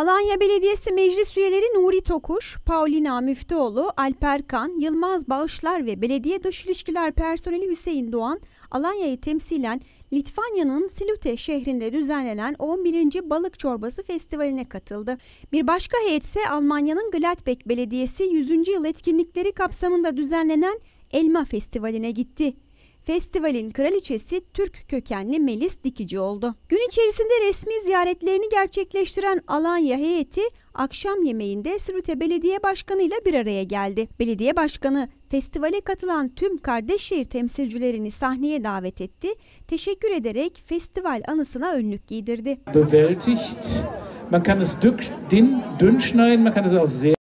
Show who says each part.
Speaker 1: Alanya Belediyesi Meclis üyeleri Nuri Tokuş, Paulina Müftüoğlu, Alper Kan, Yılmaz Bağışlar ve Belediye Dış İlişkiler Personeli Hüseyin Doğan, Alanya'yı temsilen Litvanya'nın Silute şehrinde düzenlenen 11. Balık Çorbası Festivali'ne katıldı. Bir başka heyet ise Almanya'nın Gladbeck Belediyesi 100. yıl etkinlikleri kapsamında düzenlenen Elma Festivali'ne gitti festivalin kraliçesi Türk kökenli Melis Dikici oldu. Gün içerisinde resmi ziyaretlerini gerçekleştiren Alanya heyeti akşam yemeğinde Sirute Belediye Başkanı ile bir araya geldi. Belediye Başkanı festivale katılan tüm kardeş şehir temsilcilerini sahneye davet etti. Teşekkür ederek festival anısına önlük giydirdi.
Speaker 2: Bewältigt. Man kann es dünn schneiden, man kann es auch sehr